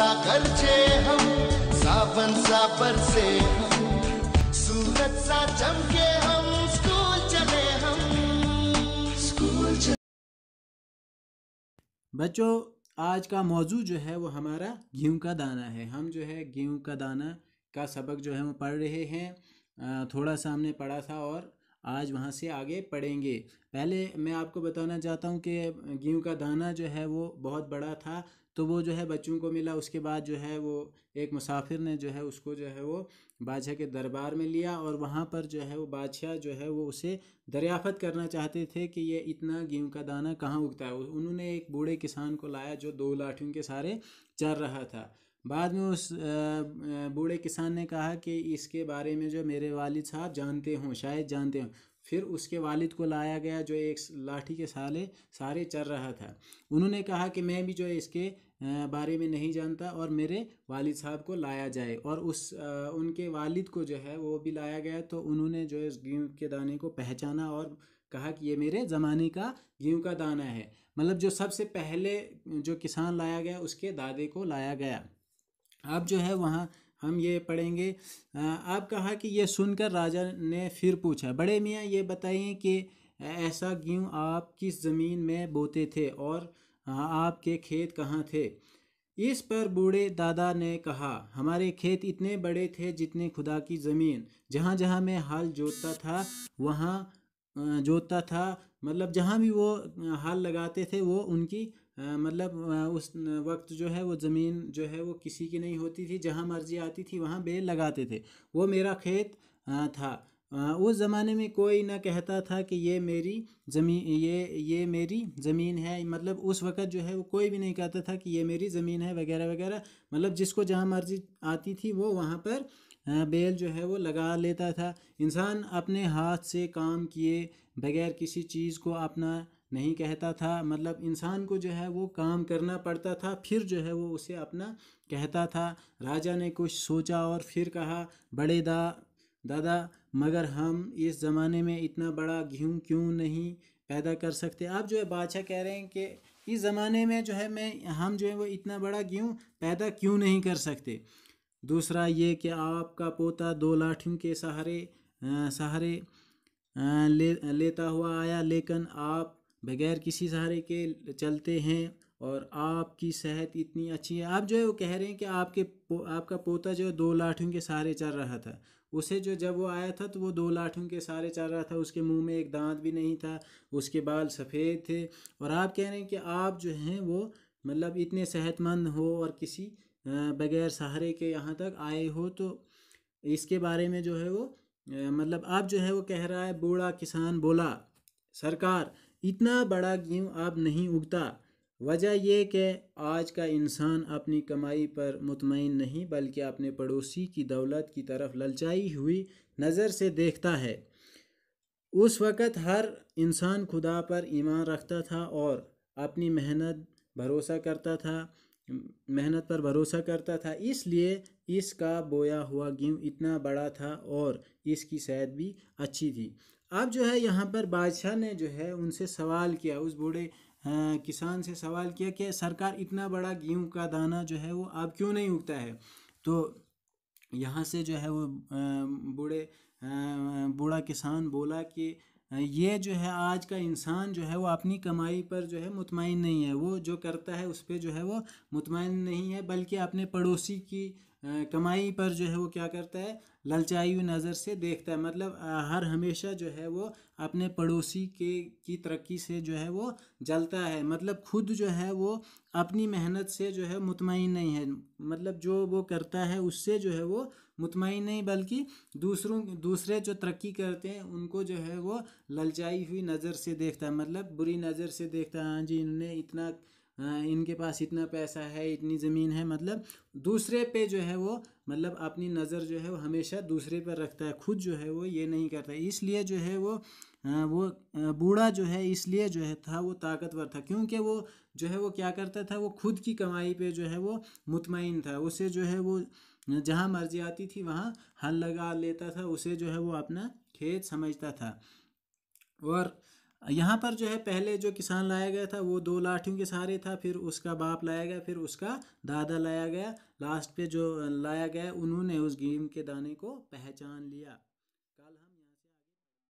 सा घर छे हम सावन सा पर से हम सूरत सा चमके हम स्कूल चले हम स्कूल बच्चों आज का मौजू जो है वो हमारा गेहूं का दाना है हम जो है गेहूं का दाना का सबक जो है वो पढ़ रहे हैं थोड़ा सा हमने पढ़ा था और आज वहाँ से आगे पढ़ेंगे पहले मैं आपको बताना चाहता हूँ कि गेहूँ का दाना जो है वो बहुत बड़ा था तो वो जो है बच्चों को मिला उसके बाद जो है वो एक मुसाफिर ने जो है उसको जो है वो बादशाह के दरबार में लिया और वहाँ पर जो है वो बादशाह जो है वो उसे दरियाफ़त करना चाहते थे कि ये इतना गेहूँ का दाना कहाँ उगता है उन्होंने एक बूढ़े किसान को लाया जो दो लाठियों के सारे चर रहा था बाद में उस बूढ़े किसान ने कहा कि इसके बारे में जो मेरे वालिद साहब जानते हों शायद जानते हों फिर उसके वालिद को लाया गया जो एक लाठी के साले सारे चल रहा था उन्होंने कहा कि मैं भी जो इसके बारे में नहीं जानता और मेरे वालिद साहब को लाया जाए और उस उनके वालिद को जो है वो भी लाया गया तो उन्होंने जो इस गेहूँ के दाने को पहचाना और कहा कि ये मेरे ज़माने का गेहूँ का दाना है मतलब जो सबसे पहले जो किसान लाया गया उसके दादे को लाया गया अब जो है वहाँ हम ये पढ़ेंगे आप कहा कि यह सुनकर राजा ने फिर पूछा बड़े मियाँ ये बताइए कि ऐसा गेहूँ आप किस ज़मीन में बोते थे और आपके खेत कहाँ थे इस पर बूढ़े दादा ने कहा हमारे खेत इतने बड़े थे जितने खुदा की ज़मीन जहाँ जहाँ मैं हल जोतता था वहाँ जोतता था मतलब जहाँ भी वो हाल लगाते थे वो उनकी मतलब उस वक्त जो है वो ज़मीन जो है वो किसी की नहीं होती थी जहाँ मर्जी आती थी वहाँ बेल लगाते थे वो मेरा खेत था उस ज़माने में कोई ना कहता था कि ये मेरी ज़मीन ये ये मेरी ज़मीन है मतलब उस वक़्त जो है वो कोई भी नहीं कहता था कि ये मेरी ज़मीन है वगैरह वगैरह मतलब जिसको जहाँ मर्जी आती थी वो वहाँ पर बेल जो है वो लगा लेता था इंसान अपने हाथ से काम किए बगैर किसी चीज़ को अपना नहीं कहता था मतलब इंसान को जो है वो काम करना पड़ता था फिर जो है वो उसे अपना कहता था राजा ने कुछ सोचा और फिर कहा बड़े दा दादा मगर हम इस ज़माने में इतना बड़ा गेहूँ क्यों नहीं पैदा कर सकते आप जो है बादशाह कह रहे हैं कि इस ज़माने में जो है मैं हम जो है वो इतना बड़ा गेहूँ पैदा क्यों नहीं कर सकते दूसरा ये कि आपका पोता दो लाठियों के सहारे सहारे ले लेता हुआ आया लेकिन आप बगैर किसी सहारे के चलते हैं और आपकी सेहत इतनी अच्छी है आप जो है वो कह रहे हैं कि आपके पो, आपका पोता जो है दो लाठियों के सहारे चल रहा था उसे जो जब वो आया था तो वो दो लाठियों के सहारे चल रहा था उसके मुंह में एक दांत भी नहीं था उसके बाल सफ़ेद थे और आप कह रहे हैं कि आप जो हैं वो मतलब इतने सेहतमंद हो और किसी बगैर सहारे के यहाँ तक आए हो तो इसके बारे में जो है वो मतलब आप जो है वो कह रहा है बूढ़ा किसान बोला सरकार इतना बड़ा गेहूँ अब नहीं उगता वजह यह कि आज का इंसान अपनी कमाई पर मुतमिन नहीं बल्कि अपने पड़ोसी की दौलत की तरफ ललचाई हुई नज़र से देखता है उस वक़्त हर इंसान खुदा पर ईमान रखता था और अपनी मेहनत भरोसा करता था मेहनत पर भरोसा करता था इसलिए इसका बोया हुआ गेहूँ इतना बड़ा था और इसकी सेहत भी अच्छी थी अब जो है यहाँ पर बादशाह ने जो है उनसे सवाल किया उस बूढ़े किसान से सवाल किया कि सरकार इतना बड़ा गेहूँ का दाना जो है वो अब क्यों नहीं उगता है तो यहाँ से जो है वो बूढ़े बूढ़ा किसान बोला कि ये जो है आज का इंसान जो है वो अपनी कमाई पर जो है मुतमिन नहीं है वो जो करता है उस पर जो है वो मुतमिन नहीं है बल्कि अपने पड़ोसी की कमाई पर जो है वो क्या करता है ललचाई हुई नज़र से देखता है मतलब हर हमेशा जो है वो अपने पड़ोसी के की तरक्की से जो है वो जलता है मतलब खुद जो है वो अपनी मेहनत से जो है मुतमिन नहीं है मतलब जो वो करता है उससे जो है वो मुतमिन नहीं बल्कि दूसरों दूसरे जो तरक्की करते हैं उनको जो है वो ललचाई हुई नज़र से देखता है मतलब बुरी नज़र से देखता है हाँ जी इन्होंने इतना इनके पास इतना पैसा है इतनी ज़मीन है मतलब दूसरे पे जो है वो मतलब अपनी नज़र जो है वो हमेशा दूसरे पर रखता है खुद जो है वो ये नहीं करता इसलिए जो है वो वो बूढ़ा जो है इसलिए जो है था वो ताकतवर था क्योंकि वो जो है वो क्या करता था वो खुद की कमाई पे जो है वो मुतमिन था उसे जो है वो जहाँ मर्जी आती थी वहाँ हल लगा लेता था उसे जो है वो अपना खेत समझता था और यहाँ पर जो है पहले जो किसान लाया गया था वो दो लाठियों के सहारे था फिर उसका बाप लाया गया फिर उसका दादा लाया गया लास्ट पे जो लाया गया उन्होंने उस गेहूँ के दाने को पहचान लिया